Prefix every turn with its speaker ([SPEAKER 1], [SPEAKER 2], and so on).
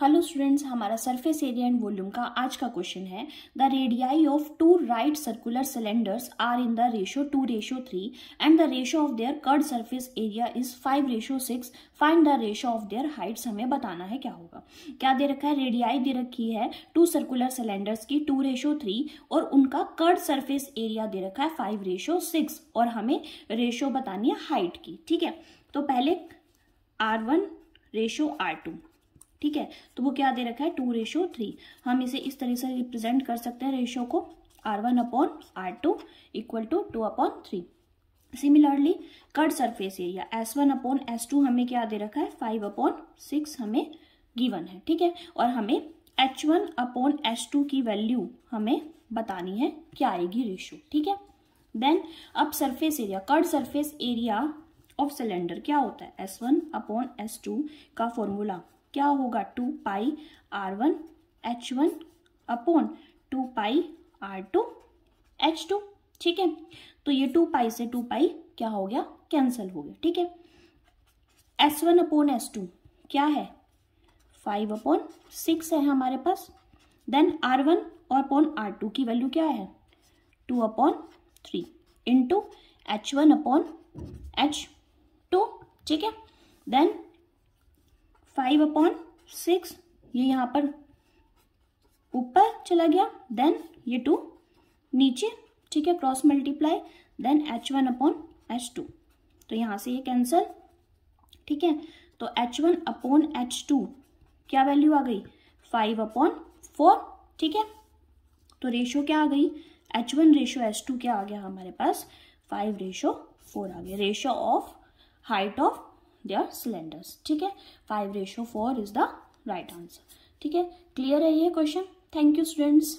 [SPEAKER 1] hello students हमारा surface area and volume का आज का क्वेश्चन है the radii of two right circular cylinders are in the ratio two ratio three and the ratio of their curved surface area is five ratio six find the ratio of their heights हमें बताना है क्या होगा क्या दे रखा है radii दे रखी है टू सर्कुलर सिलेंडर्स की टू रेशियो थ्री और उनका कर्ड सर्फेस एरिया दे रखा है फाइव रेशियो सिक्स और हमें रेशियो बतानी है हाइट की ठीक है तो पहले R one ratio R two ठीक है तो वो क्या दे रखा है टू रेशो थ्री हम इसे इस तरह से रिप्रेजेंट कर सकते हैं रेशो को R one upon R two equal to two upon three similarly curved surface area S one upon S two हमें क्या दे रखा है फाइव अपॉन सिक्स हमें गिवन है ठीक है और हमें H one upon S two की वैल्यू हमें बतानी है क्या आएगी रेशो ठीक है देन अब surface area curved surface area of cylinder क्या होता है S one upon S two का फॉर्मूला क्या होगा two pi R one H one upon two pi R two H two ठीक है तो ये टू पाई से टू पाई क्या हो गया कैंसल हो गया ठीक है S one upon S two क्या है फाइव अपॉन सिक्स है हमारे पास देन आर वन और अपॉन आर टू की वैल्यू क्या है two upon three into H one upon H two ठीक है देन फाइव अपॉन सिक्स ये यहाँ पर ऊपर चला गया देन ये टू नीचे ठीक है cross multiply then H one upon H two तो यहाँ से ये कैंसल ठीक है तो H one upon H two क्या वैल्यू आ गई फाइव अपॉन फोर ठीक है तो रेशो क्या आ गई H one ratio H two क्या आ गया हमारे पास फाइव रेशो फोर आ गया ratio of height of their cylinders ठीक है five ratio four is the right answer ठीक है क्लियर है ये क्वेश्चन थैंक यू स्टूडेंट्स